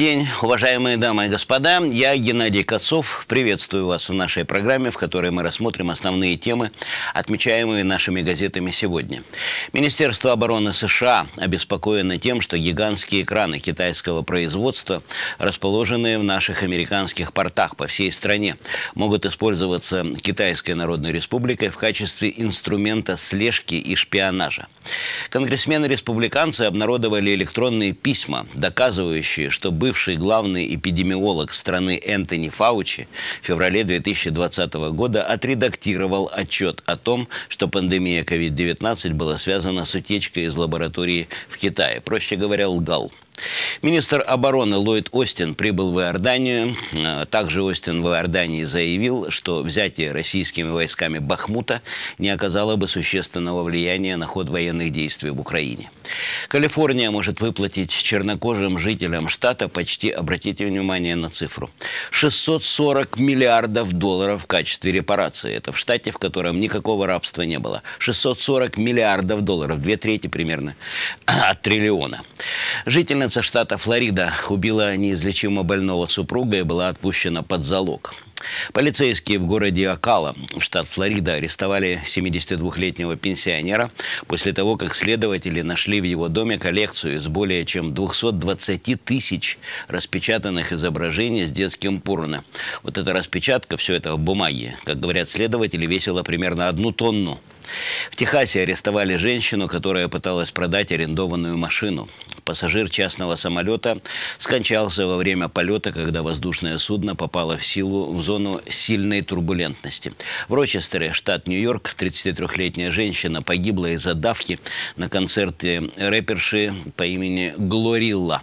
день, уважаемые дамы и господа. Я, Геннадий Кацов, приветствую вас в нашей программе, в которой мы рассмотрим основные темы, отмечаемые нашими газетами сегодня. Министерство обороны США обеспокоено тем, что гигантские экраны китайского производства, расположенные в наших американских портах по всей стране, могут использоваться Китайской Народной Республикой в качестве инструмента слежки и шпионажа. Конгрессмены-республиканцы обнародовали электронные письма, доказывающие, что бывшие бывший главный эпидемиолог страны Энтони Фаучи в феврале 2020 года отредактировал отчет о том, что пандемия COVID-19 была связана с утечкой из лаборатории в Китае. Проще говоря, лгал. Министр обороны Ллойд Остин прибыл в Иорданию. Э, также Остин в Иордании заявил, что взятие российскими войсками Бахмута не оказало бы существенного влияния на ход военных действий в Украине. Калифорния может выплатить чернокожим жителям штата по почти, обратите внимание на цифру, 640 миллиардов долларов в качестве репарации. Это в штате, в котором никакого рабства не было. 640 миллиардов долларов, две трети примерно от а, триллиона. Жительница штата Флорида убила неизлечимо больного супруга и была отпущена под залог. Полицейские в городе Акала, штат Флорида, арестовали 72-летнего пенсионера после того, как следователи нашли в его доме коллекцию из более чем 220 тысяч распечатанных изображений с детским порно. Вот эта распечатка, все это в бумаге, как говорят следователи, весила примерно одну тонну. В Техасе арестовали женщину, которая пыталась продать арендованную машину. Пассажир частного самолета скончался во время полета, когда воздушное судно попало в силу в зону сильной турбулентности. В Рочестере, штат Нью-Йорк, 33-летняя женщина погибла из-за давки на концерте рэперши по имени Глорилла.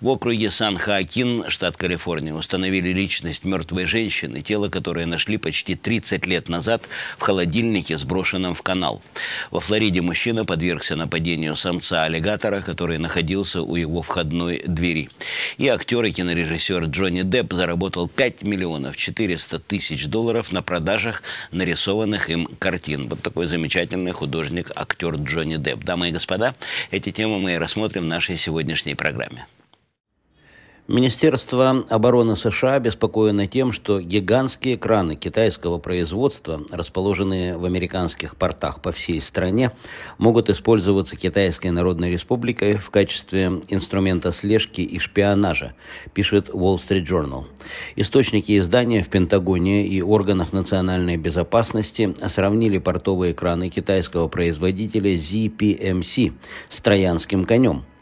В округе Сан-Хоакин, штат Калифорния, установили личность мертвой женщины, тело которой нашли почти 30 лет назад в холодильнике, сброшенном в канал. Во Флориде мужчина подвергся нападению самца-аллигатора, который находился у его входной двери. И актер и кинорежиссер Джонни Депп заработал 5 миллионов 400 тысяч долларов на продажах нарисованных им картин. Вот такой замечательный художник-актер Джонни Депп. Дамы и господа, эти темы мы и рассмотрим в нашей сегодняшней программе. Министерство обороны США обеспокоено тем, что гигантские краны китайского производства, расположенные в американских портах по всей стране, могут использоваться Китайской Народной Республикой в качестве инструмента слежки и шпионажа, пишет Wall Street Journal. Источники издания в Пентагоне и органах национальной безопасности сравнили портовые краны китайского производителя ZPMC с троянским конем –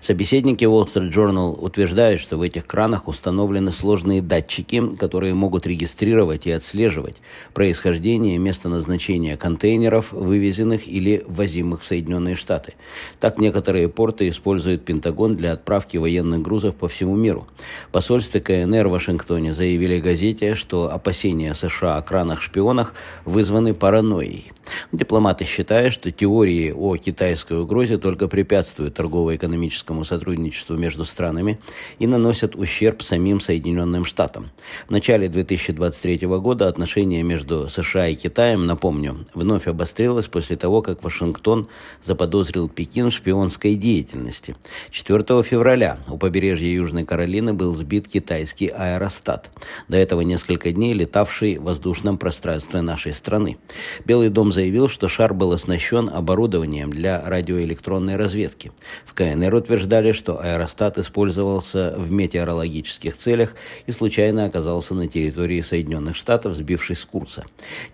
Собеседники Wall Street Journal утверждают, что в этих кранах установлены сложные датчики, которые могут регистрировать и отслеживать происхождение и место назначения контейнеров, вывезенных или возимых в Соединенные Штаты. Так некоторые порты используют Пентагон для отправки военных грузов по всему миру. Посольство КНР в Вашингтоне заявили газете, что опасения США о кранах-шпионах вызваны паранойей. Дипломаты считают, что теории о китайской угрозе только препятствуют торгово-экономическому экономическому сотрудничеству между странами и наносят ущерб самим Соединенным Штатам. В начале 2023 года отношения между США и Китаем, напомню, вновь обострилось после того, как Вашингтон заподозрил Пекин в шпионской деятельности. 4 февраля у побережья Южной Каролины был сбит китайский аэростат, до этого несколько дней летавший в воздушном пространстве нашей страны. Белый дом заявил, что шар был оснащен оборудованием для радиоэлектронной разведки. В КНР утверждали, что аэростат использовался в метеорологических целях и случайно оказался на территории Соединенных Штатов, сбившись с курса.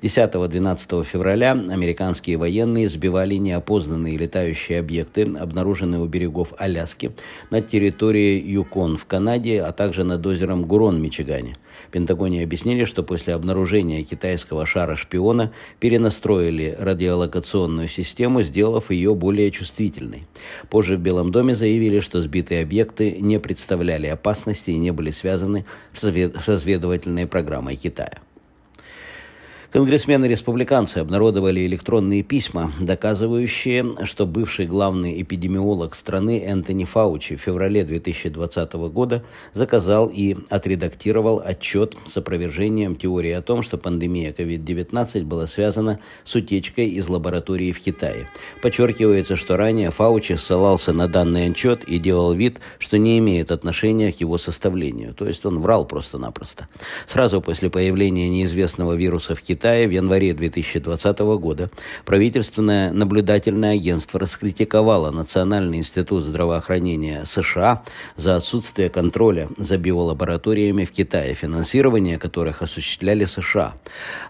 10-12 февраля американские военные сбивали неопознанные летающие объекты, обнаруженные у берегов Аляски, на территории Юкон в Канаде, а также над озером Гурон в Мичигане. В Пентагоне объяснили, что после обнаружения китайского шара-шпиона перенастроили радиолокационную систему, сделав ее более чувствительной. Позже в Белом доме заявили, что сбитые объекты не представляли опасности и не были связаны с разведывательной программой Китая. Конгрессмены-республиканцы обнародовали электронные письма, доказывающие, что бывший главный эпидемиолог страны Энтони Фаучи в феврале 2020 года заказал и отредактировал отчет с опровержением теории о том, что пандемия COVID-19 была связана с утечкой из лаборатории в Китае. Подчеркивается, что ранее Фаучи ссылался на данный отчет и делал вид, что не имеет отношения к его составлению. То есть он врал просто-напросто. Сразу после появления неизвестного вируса в Китае Китая в январе 2020 года правительственное наблюдательное агентство раскритиковало Национальный институт здравоохранения США за отсутствие контроля за биолабораториями в Китае, финансирование которых осуществляли США.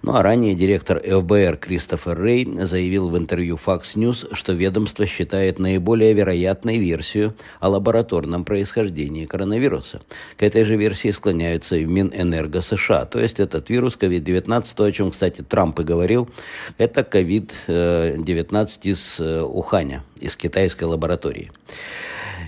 Ну а ранее директор ФБР Кристофер Рей заявил в интервью Fox News, что ведомство считает наиболее вероятной версию о лабораторном происхождении коронавируса. К этой же версии склоняются и Минэнерго США, то есть этот вирус COVID-19, о чем, кстати, кстати, Трамп и говорил, это COVID-19 э, из э, Уханя, из китайской лаборатории.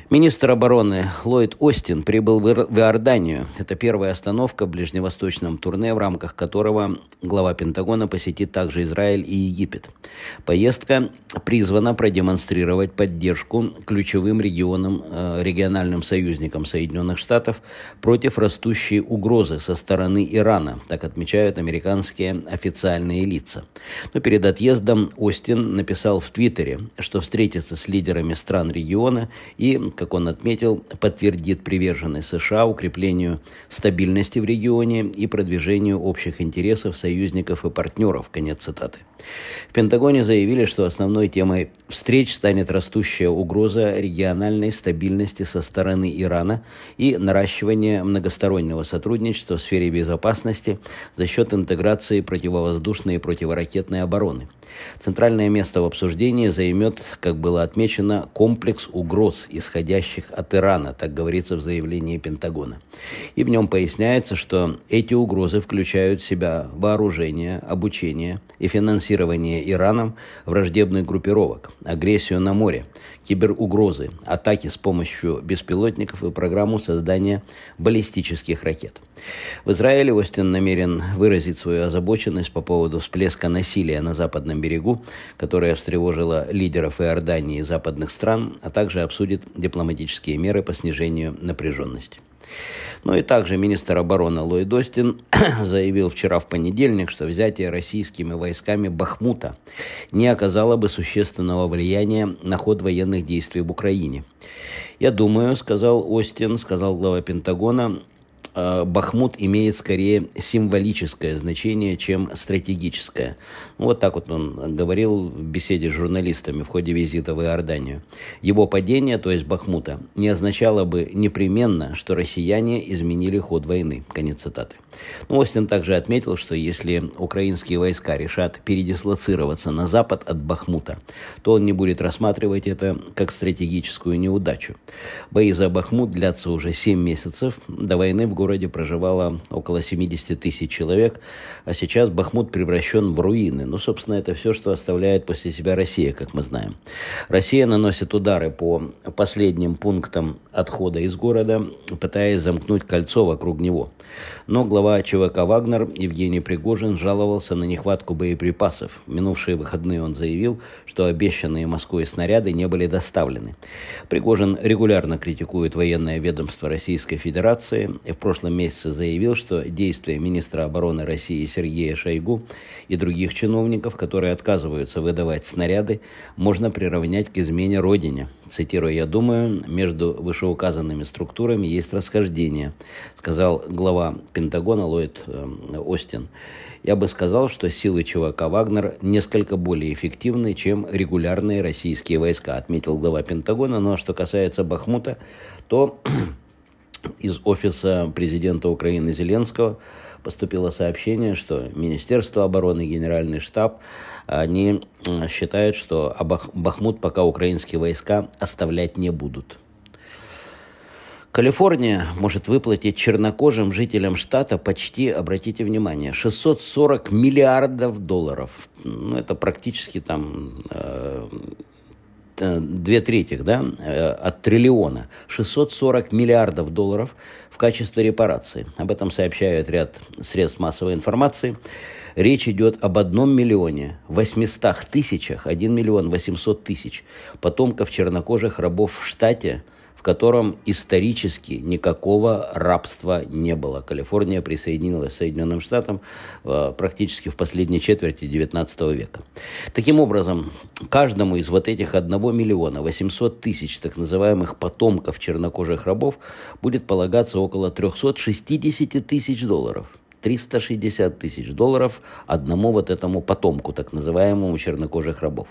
Министр обороны Ллойд Остин прибыл в Иорданию. Это первая остановка в ближневосточном турне, в рамках которого глава Пентагона посетит также Израиль и Египет. Поездка призвана продемонстрировать поддержку ключевым регионам, э, региональным союзникам Соединенных Штатов против растущей угрозы со стороны Ирана, так отмечают американские официальные лица. Но перед отъездом Остин написал в Твиттере, что встретится с лидерами стран региона и как он отметил, подтвердит приверженность США укреплению стабильности в регионе и продвижению общих интересов союзников и партнеров. Конец цитаты. В Пентагоне заявили, что основной темой встреч станет растущая угроза региональной стабильности со стороны Ирана и наращивание многостороннего сотрудничества в сфере безопасности за счет интеграции противовоздушной и противоракетной обороны. Центральное место в обсуждении займет, как было отмечено, комплекс угроз, исходящих от Ирана, так говорится в заявлении Пентагона. И в нем поясняется, что эти угрозы включают в себя вооружение, обучение и финансирование финансирование Ираном враждебных группировок, агрессию на море, киберугрозы, атаки с помощью беспилотников и программу создания баллистических ракет. В Израиле Остин намерен выразить свою озабоченность по поводу всплеска насилия на западном берегу, которое встревожило лидеров Иордании и западных стран, а также обсудит дипломатические меры по снижению напряженности. Ну и также министр обороны Ллойд Остин заявил вчера в понедельник, что взятие российскими войсками Бахмута не оказало бы существенного влияния на ход военных действий в Украине. «Я думаю», — сказал Остин, сказал глава Пентагона, Э, Бахмут имеет скорее символическое значение, чем стратегическое. Ну, вот так вот он говорил в беседе с журналистами в ходе визита в Иорданию. Его падение, то есть Бахмута, не означало бы непременно, что россияне изменили ход войны. Конец цитаты. Но ну, Остин также отметил, что если украинские войска решат передислоцироваться на запад от Бахмута, то он не будет рассматривать это как стратегическую неудачу. Бои за Бахмут длятся уже 7 месяцев. До войны в городе проживало около 70 тысяч человек, а сейчас Бахмут превращен в руины. Ну, собственно, это все, что оставляет после себя Россия, как мы знаем. Россия наносит удары по последним пунктам отхода из города, пытаясь замкнуть кольцо вокруг него. Но глава Глава ЧВК «Вагнер» Евгений Пригожин жаловался на нехватку боеприпасов. В минувшие выходные он заявил, что обещанные Москвой снаряды не были доставлены. Пригожин регулярно критикует военное ведомство Российской Федерации и в прошлом месяце заявил, что действия министра обороны России Сергея Шойгу и других чиновников, которые отказываются выдавать снаряды, можно приравнять к измене Родине. Цитирую, я думаю, между вышеуказанными структурами есть расхождение, сказал глава Пентагона Маккона, Ллойд э, Остин. Я бы сказал, что силы ЧВК «Вагнер» несколько более эффективны, чем регулярные российские войска, отметил глава Пентагона. Но ну, а что касается Бахмута, то из офиса президента Украины Зеленского поступило сообщение, что Министерство обороны, Генеральный штаб, они э, считают, что Бахмут пока украинские войска оставлять не будут. Калифорния может выплатить чернокожим жителям штата почти, обратите внимание, 640 миллиардов долларов. Ну, это практически там э, э две трети да, э, от триллиона, 640 миллиардов долларов в качестве репарации. Об этом сообщают ряд средств массовой информации. Речь идет об одном миллионе, 800 тысячах, 1 миллион 800 тысяч потомков чернокожих рабов в штате – в котором исторически никакого рабства не было. Калифорния присоединилась к Соединенным Штатам э, практически в последней четверти XIX века. Таким образом, каждому из вот этих 1 миллиона 800 тысяч так называемых потомков чернокожих рабов будет полагаться около 360 тысяч долларов – 360 тысяч долларов одному вот этому потомку, так называемому чернокожих рабов.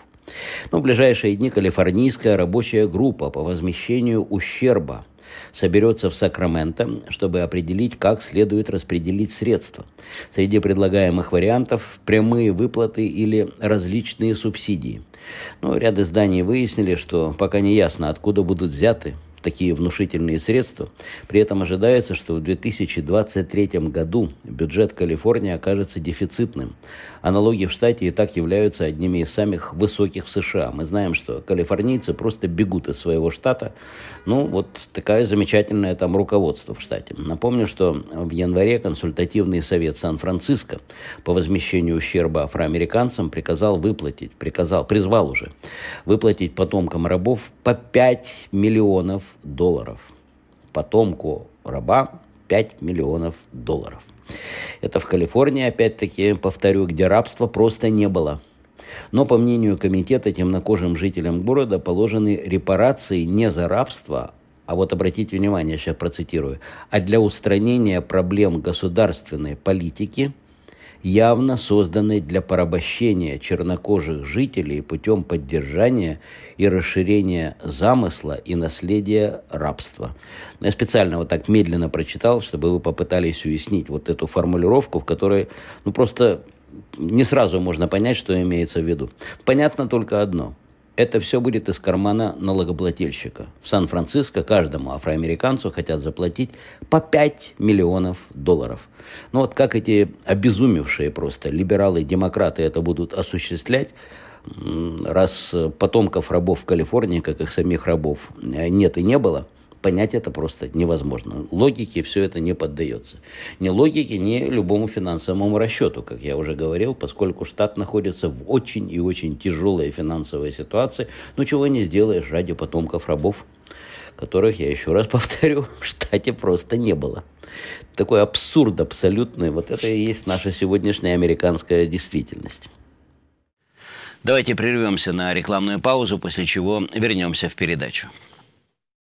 Но в ближайшие дни калифорнийская рабочая группа по возмещению ущерба соберется в Сакраменто, чтобы определить, как следует распределить средства. Среди предлагаемых вариантов – прямые выплаты или различные субсидии. Но ряд изданий выяснили, что пока не ясно, откуда будут взяты такие внушительные средства. При этом ожидается, что в 2023 году бюджет Калифорнии окажется дефицитным. А налоги в штате и так являются одними из самых высоких в США. Мы знаем, что калифорнийцы просто бегут из своего штата. Ну, вот такая замечательная там руководство в штате. Напомню, что в январе консультативный совет Сан-Франциско по возмещению ущерба афроамериканцам приказал выплатить, приказал, призвал уже, выплатить потомкам рабов по 5 миллионов долларов. Потомку раба 5 миллионов долларов. Это в Калифорнии, опять-таки, повторю, где рабства просто не было. Но, по мнению комитета, темнокожим жителям города положены репарации не за рабство, а вот обратите внимание, сейчас процитирую, а для устранения проблем государственной политики – явно созданной для порабощения чернокожих жителей путем поддержания и расширения замысла и наследия рабства. Но я специально вот так медленно прочитал, чтобы вы попытались уяснить вот эту формулировку, в которой ну, просто не сразу можно понять, что имеется в виду. Понятно только одно – это все будет из кармана налогоплательщика. В Сан-Франциско каждому афроамериканцу хотят заплатить по 5 миллионов долларов. Ну вот как эти обезумевшие просто либералы и демократы это будут осуществлять, раз потомков рабов в Калифорнии, как их самих рабов, э, нет и не было – Понять это просто невозможно. Логике все это не поддается. Ни логике, ни любому финансовому расчету, как я уже говорил, поскольку штат находится в очень и очень тяжелой финансовой ситуации, Ну чего не сделаешь ради потомков рабов которых, я еще раз повторю, в штате просто не было. Такой абсурд абсолютный. Вот это и есть наша сегодняшняя американская действительность. Давайте прервемся на рекламную паузу, после чего вернемся в передачу.